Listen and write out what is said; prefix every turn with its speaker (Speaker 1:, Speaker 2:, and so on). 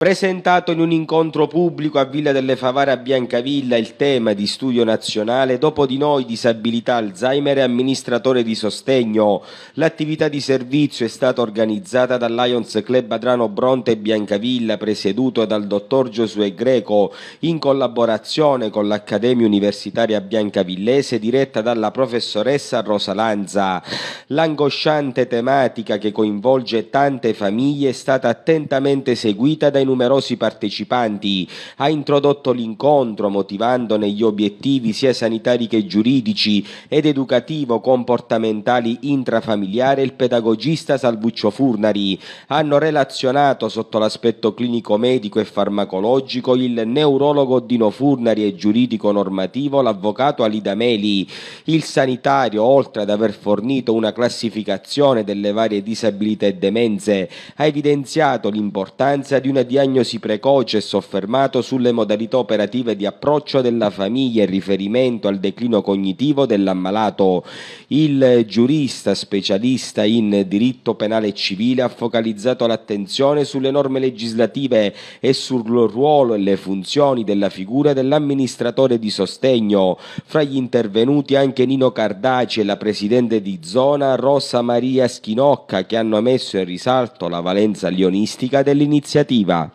Speaker 1: Presentato in un incontro pubblico a Villa delle Favara a Biancavilla il tema di studio nazionale Dopo di noi disabilità Alzheimer e amministratore di sostegno. L'attività di servizio è stata organizzata dal Lions Club Adrano Bronte e Biancavilla presieduto dal dottor Giosuè Greco in collaborazione con l'Accademia Universitaria Biancavillese diretta dalla professoressa Rosa Lanza. L'angosciante tematica che coinvolge tante famiglie è stata attentamente seguita dai numerosi partecipanti, ha introdotto l'incontro motivandone gli obiettivi sia sanitari che giuridici ed educativo-comportamentali intrafamiliare il pedagogista Salvuccio Furnari. Hanno relazionato sotto l'aspetto clinico-medico e farmacologico il neurologo Dino Furnari e giuridico normativo l'avvocato Alida Meli. Il sanitario, oltre ad aver fornito una classificazione delle varie disabilità e demenze, ha evidenziato l'importanza di una diagnosi diagnosi precoce e soffermato sulle modalità operative di approccio della famiglia in riferimento al declino cognitivo dell'ammalato. Il giurista specialista in diritto penale e civile ha focalizzato l'attenzione sulle norme legislative e sul ruolo e le funzioni della figura dell'amministratore di sostegno. Fra gli intervenuti anche Nino Cardaci e la presidente di zona Rosa Maria Schinocca che hanno messo in risalto la valenza lionistica dell'iniziativa.